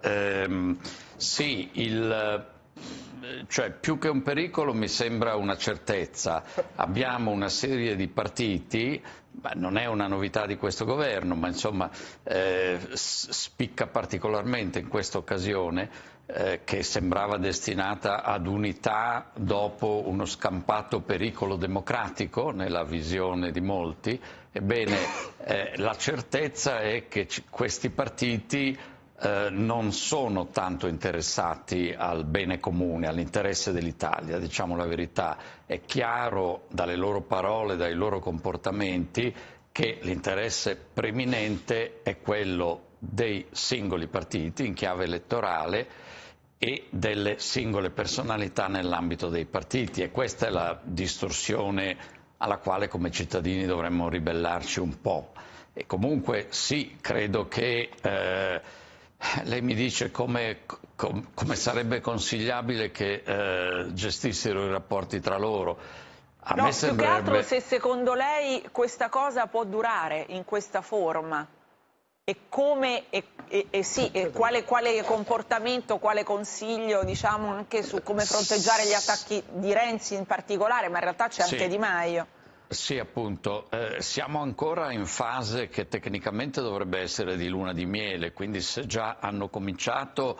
Eh, sì, il, eh, cioè, più che un pericolo mi sembra una certezza. Abbiamo una serie di partiti, non è una novità di questo governo, ma insomma eh, spicca particolarmente in questa occasione eh, che sembrava destinata ad unità dopo uno scampato pericolo democratico nella visione di molti. Ebbene, eh, la certezza è che questi partiti eh, non sono tanto interessati al bene comune, all'interesse dell'Italia, diciamo la verità. È chiaro dalle loro parole, dai loro comportamenti, che l'interesse preminente è quello dei singoli partiti in chiave elettorale e delle singole personalità nell'ambito dei partiti e questa è la distorsione alla quale come cittadini dovremmo ribellarci un po'. E comunque sì, credo che eh, lei mi dice come, com, come sarebbe consigliabile che eh, gestissero i rapporti tra loro. A no, me sembrerebbe... più che altro se secondo lei questa cosa può durare in questa forma e come e, e, e sì, e quale, quale, comportamento, quale consiglio diciamo anche su come fronteggiare gli attacchi di Renzi in particolare, ma in realtà c'è sì. anche Di Maio. Sì, appunto, eh, siamo ancora in fase che tecnicamente dovrebbe essere di luna di miele, quindi se già hanno cominciato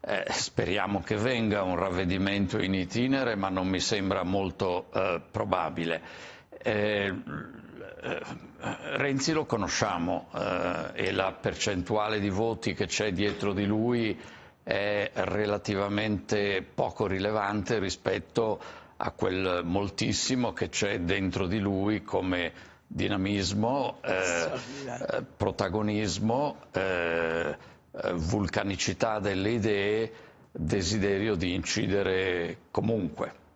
eh, speriamo che venga un ravvedimento in itinere, ma non mi sembra molto eh, probabile. Eh, eh, Renzi lo conosciamo eh, e la percentuale di voti che c'è dietro di lui è relativamente poco rilevante rispetto a quel moltissimo che c'è dentro di lui come dinamismo, eh, eh protagonismo, eh, eh, vulcanicità delle idee, desiderio di incidere comunque.